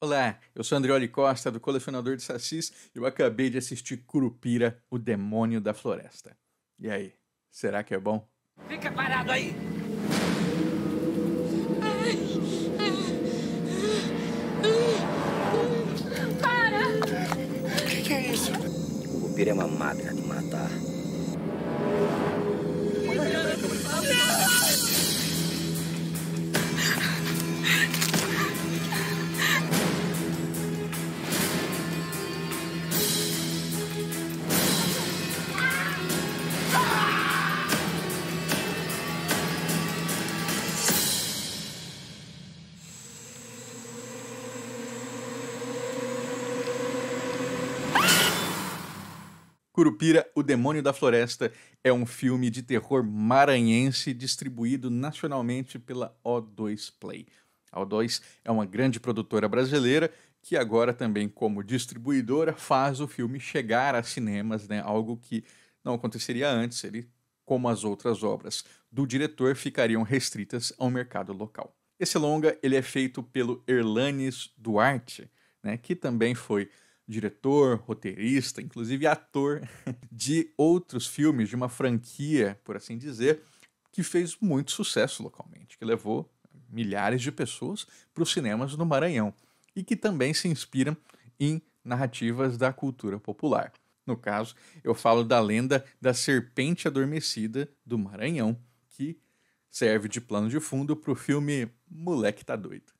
Olá, eu sou Andreoli Costa, do Colecionador de Sassis, e eu acabei de assistir Curupira, o Demônio da Floresta. E aí, será que é bom? Fica parado aí! Para! O que, que é isso? Curupira é uma máquina de matar. Curupira, O Demônio da Floresta é um filme de terror maranhense distribuído nacionalmente pela O2 Play. A O2 é uma grande produtora brasileira que agora também como distribuidora faz o filme chegar a cinemas, né? Algo que não aconteceria antes, ele como as outras obras do diretor ficariam restritas ao mercado local. Esse longa ele é feito pelo Erlanes Duarte, né, que também foi diretor, roteirista, inclusive ator de outros filmes de uma franquia, por assim dizer, que fez muito sucesso localmente, que levou milhares de pessoas para os cinemas do Maranhão e que também se inspiram em narrativas da cultura popular. No caso, eu falo da lenda da Serpente Adormecida do Maranhão, que serve de plano de fundo para o filme Moleque Tá Doido.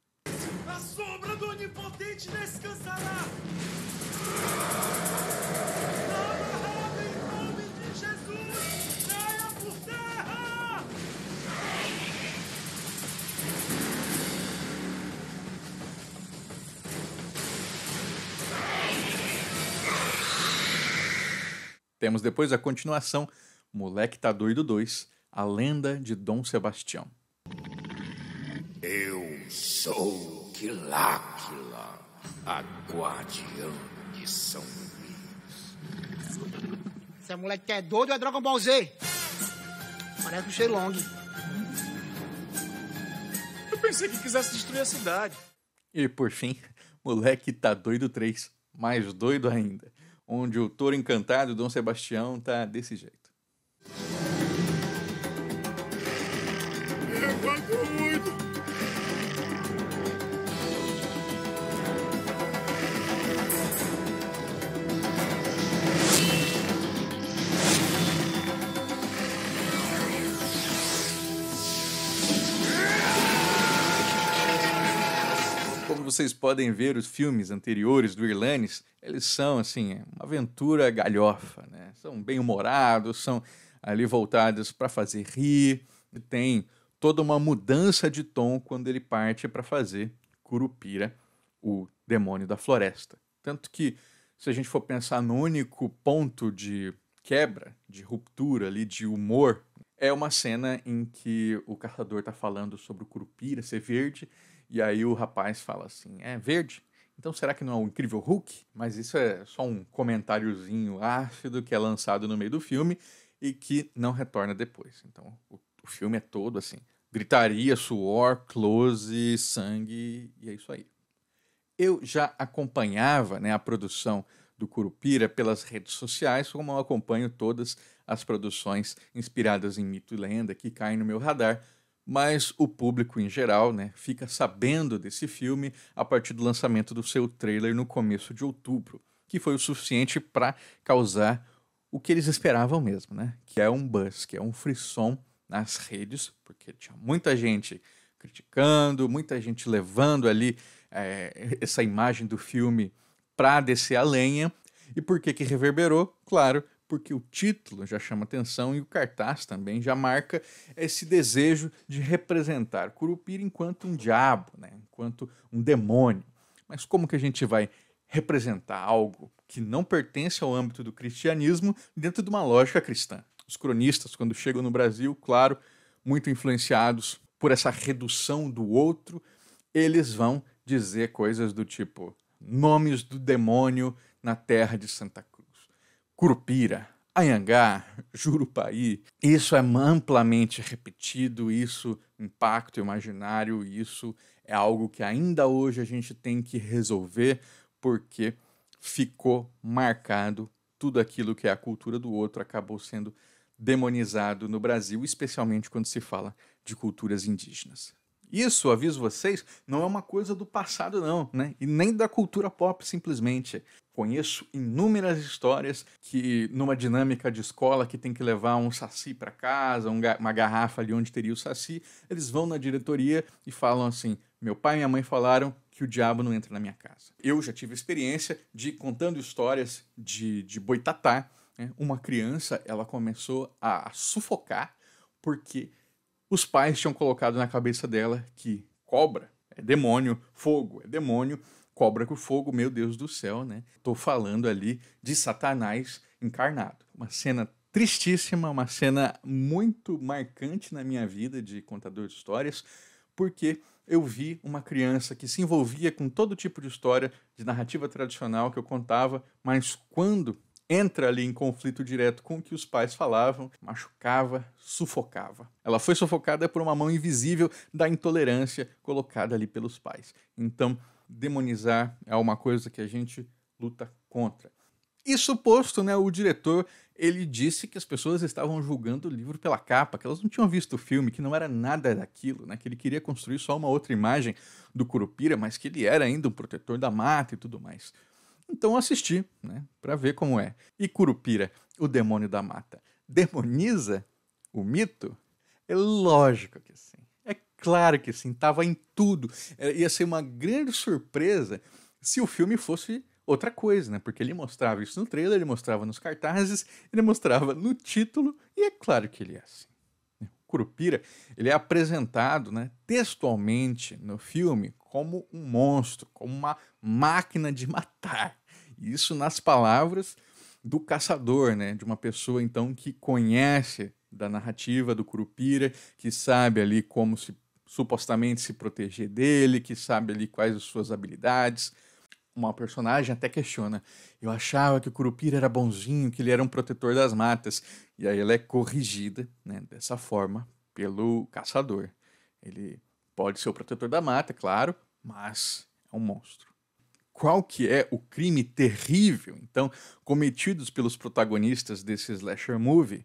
Temos depois a continuação Moleque Tá Doido 2, A Lenda de Dom Sebastião. Eu sou Quiláquila, a guardiã de São Luís. Essa moleque é doido é Dragon Ball Z. Parece um Shenlong. Eu pensei que quisesse destruir a cidade. E por fim, Moleque Tá Doido 3, mais doido ainda onde o touro encantado Dom Sebastião tá desse jeito. vocês podem ver os filmes anteriores do Irlandes, eles são, assim, uma aventura galhofa, né? São bem-humorados, são ali voltados para fazer rir, e tem toda uma mudança de tom quando ele parte para fazer Curupira, o demônio da floresta. Tanto que, se a gente for pensar no único ponto de quebra, de ruptura ali, de humor é uma cena em que o caçador tá falando sobre o curupira ser verde, e aí o rapaz fala assim: é verde? Então será que não é o um incrível Hulk? Mas isso é só um comentáriozinho ácido que é lançado no meio do filme e que não retorna depois. Então o, o filme é todo assim: gritaria, suor, close, sangue, e é isso aí. Eu já acompanhava né, a produção do Curupira pelas redes sociais, como eu acompanho todas as produções inspiradas em mito e lenda que caem no meu radar, mas o público em geral né, fica sabendo desse filme a partir do lançamento do seu trailer no começo de outubro, que foi o suficiente para causar o que eles esperavam mesmo, né? Que é um buzz, que é um frisson nas redes, porque tinha muita gente criticando, muita gente levando ali é, essa imagem do filme para descer a lenha. E por que que reverberou? Claro, porque o título já chama atenção e o cartaz também já marca esse desejo de representar Curupira enquanto um diabo, né? enquanto um demônio. Mas como que a gente vai representar algo que não pertence ao âmbito do cristianismo dentro de uma lógica cristã? Os cronistas, quando chegam no Brasil, claro, muito influenciados por essa redução do outro, eles vão dizer coisas do tipo nomes do demônio na terra de Santa Cruz Curupira, Anhangá, Jurupaí. Isso é amplamente repetido, isso impacto imaginário, isso é algo que ainda hoje a gente tem que resolver porque ficou marcado tudo aquilo que é a cultura do outro acabou sendo demonizado no Brasil, especialmente quando se fala de culturas indígenas. Isso, aviso vocês, não é uma coisa do passado não, né? E nem da cultura pop simplesmente. Conheço inúmeras histórias que, numa dinâmica de escola que tem que levar um saci para casa, uma garrafa ali onde teria o saci, eles vão na diretoria e falam assim: meu pai e minha mãe falaram que o diabo não entra na minha casa. Eu já tive experiência de contando histórias de, de boitatá. Né? Uma criança ela começou a, a sufocar porque os pais tinham colocado na cabeça dela que cobra é demônio, fogo é demônio, cobra com fogo, meu Deus do céu, né? Tô falando ali de Satanás encarnado. Uma cena tristíssima, uma cena muito marcante na minha vida de contador de histórias, porque eu vi uma criança que se envolvia com todo tipo de história de narrativa tradicional que eu contava, mas quando entra ali em conflito direto com o que os pais falavam, machucava, sufocava. Ela foi sufocada por uma mão invisível da intolerância colocada ali pelos pais. Então, demonizar é uma coisa que a gente luta contra. Isso posto, né, o diretor ele disse que as pessoas estavam julgando o livro pela capa, que elas não tinham visto o filme, que não era nada daquilo, né, que ele queria construir só uma outra imagem do Curupira, mas que ele era ainda um protetor da mata e tudo mais. Então assisti, né, para ver como é. E Curupira, o demônio da mata, demoniza o mito? É lógico que sim claro que sim, tava em tudo. É, ia ser uma grande surpresa se o filme fosse outra coisa, né? Porque ele mostrava isso no trailer, ele mostrava nos cartazes, ele mostrava no título, e é claro que ele é assim. Né? O Curupira, ele é apresentado né, textualmente no filme como um monstro, como uma máquina de matar. Isso nas palavras do caçador, né? De uma pessoa então que conhece da narrativa do Curupira, que sabe ali como se supostamente se proteger dele, que sabe ali quais as suas habilidades. Uma personagem até questiona. Eu achava que o Curupira era bonzinho, que ele era um protetor das matas. E aí ela é corrigida né, dessa forma pelo caçador. Ele pode ser o protetor da mata, claro, mas é um monstro. Qual que é o crime terrível, então, cometidos pelos protagonistas desse slasher movie?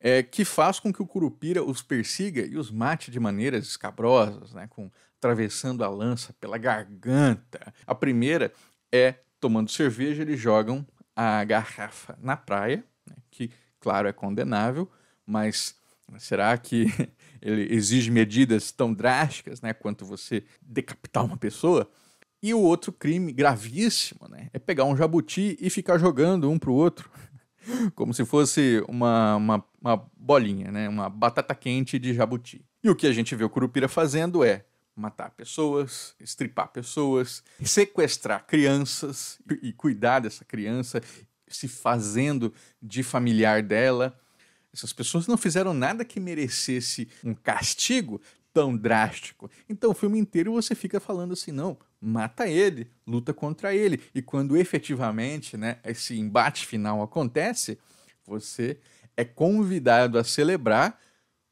é, que faz com que o curupira os persiga e os mate de maneiras escabrosas, né, com atravessando a lança pela garganta. A primeira é, tomando cerveja, eles jogam a garrafa na praia, né, que, claro, é condenável, mas será que ele exige medidas tão drásticas né, quanto você decapitar uma pessoa? E o outro crime gravíssimo né, é pegar um jabuti e ficar jogando um para o outro como se fosse uma, uma, uma, bolinha, né? uma batata quente de jabuti. E o que a gente vê o Curupira fazendo é matar pessoas, estripar pessoas, sequestrar crianças e cuidar dessa criança, se fazendo de familiar dela. Essas pessoas não fizeram nada que merecesse um castigo tão drástico. Então o filme inteiro você fica falando assim, não, mata ele, luta contra ele. E quando efetivamente né, esse embate final acontece, você é convidado a celebrar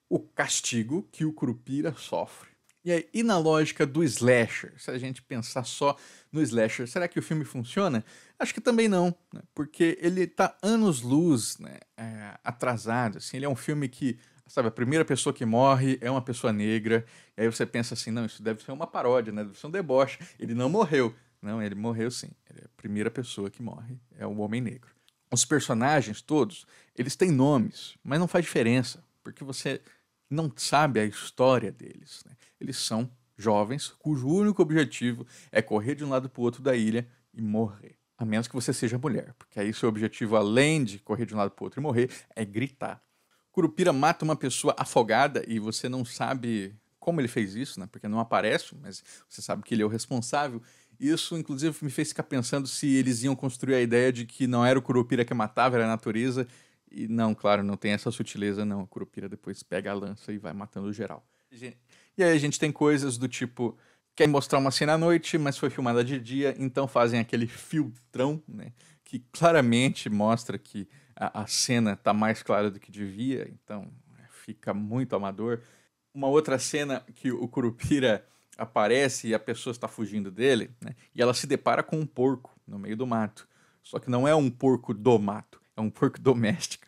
o castigo que o Krupira sofre. E aí, e na lógica do slasher? Se a gente pensar só no slasher, será que o filme funciona? Acho que também não, né? porque ele está anos-luz né? é, atrasado. Assim, ele é um filme que sabe, a primeira pessoa que morre é uma pessoa negra. E aí você pensa assim, não, isso deve ser uma paródia, né? Deve ser um deboche. Ele não morreu. Não, ele morreu sim. Ele é a primeira pessoa que morre é o homem negro. Os personagens todos, eles têm nomes, mas não faz diferença, porque você não sabe a história deles. Né? Eles são jovens cujo único objetivo é correr de um lado para o outro da ilha e morrer. A menos que você seja mulher, porque aí seu objetivo, além de correr de um lado para o outro e morrer, é gritar. Curupira mata uma pessoa afogada e você não sabe como ele fez isso, né? Porque não aparece, mas você sabe que ele é o responsável. Isso, inclusive, me fez ficar pensando se eles iam construir a ideia de que não era o Curupira que matava, era a natureza. E não, claro, não tem essa sutileza, não. O Curupira depois pega a lança e vai matando o geral. E aí a gente tem coisas do tipo. Quer mostrar uma cena à noite, mas foi filmada de dia, então fazem aquele filtrão, né? Que claramente mostra que a, a cena está mais clara do que devia, então é, fica muito amador. Uma outra cena que o Curupira aparece e a pessoa está fugindo dele, né? e ela se depara com um porco no meio do mato. Só que não é um porco do mato, é um porco doméstico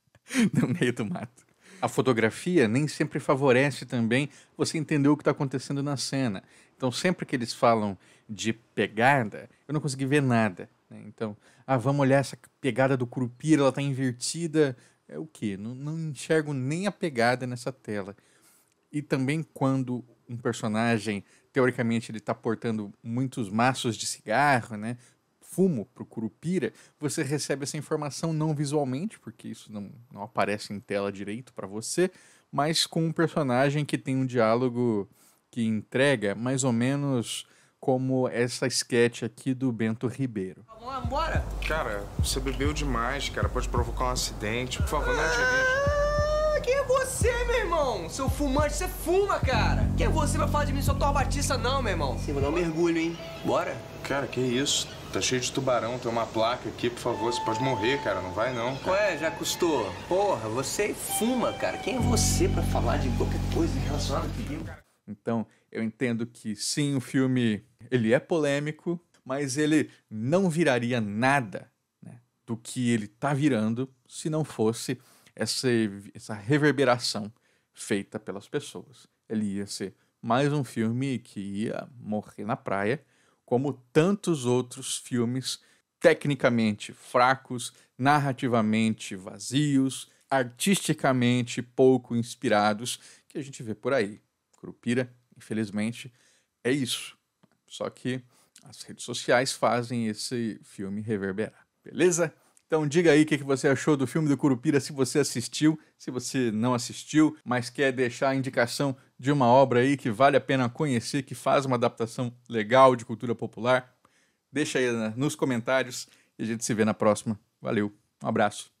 no meio do mato. A fotografia nem sempre favorece também você entender o que está acontecendo na cena. Então, sempre que eles falam de pegada, eu não consegui ver nada. Né? Então, ah, vamos olhar essa pegada do curupira, ela está invertida. É o quê? Não, não enxergo nem a pegada nessa tela. E também quando um personagem, teoricamente, ele está portando muitos maços de cigarro, né? fumo para o curupira, você recebe essa informação não visualmente, porque isso não, não aparece em tela direito para você, mas com um personagem que tem um diálogo que entrega mais ou menos como essa sketch aqui do Bento Ribeiro. Vamos lá, vambora? Cara, você bebeu demais, cara. Pode provocar um acidente. Por favor, não dirija. Ah, quem é você, meu irmão? Seu fumante, você fuma, cara. Quem é você pra falar de mim? Sou Thor Batista, não, meu irmão. Sim, vou dar um mergulho, hein? Bora? Cara, que isso? Tá cheio de tubarão, tem uma placa aqui, por favor. Você pode morrer, cara. Não vai, não. Cara. Ué, já custou. Porra, você fuma, cara. Quem é você pra falar de qualquer coisa relacionada comigo, cara? Então, eu entendo que sim, o filme ele é polêmico, mas ele não viraria nada né, do que ele está virando se não fosse essa, essa reverberação feita pelas pessoas. Ele ia ser mais um filme que ia morrer na praia, como tantos outros filmes tecnicamente fracos, narrativamente vazios, artisticamente pouco inspirados que a gente vê por aí. Curupira Infelizmente, é isso. Só que as redes sociais fazem esse filme reverberar, beleza? Então diga aí o que, você achou do filme do Curupira, se você assistiu, se você não assistiu, mas quer deixar a indicação de uma obra aí que vale a pena conhecer, que faz uma adaptação legal de cultura popular, deixa aí nos comentários e a gente se vê na próxima. Valeu, um abraço.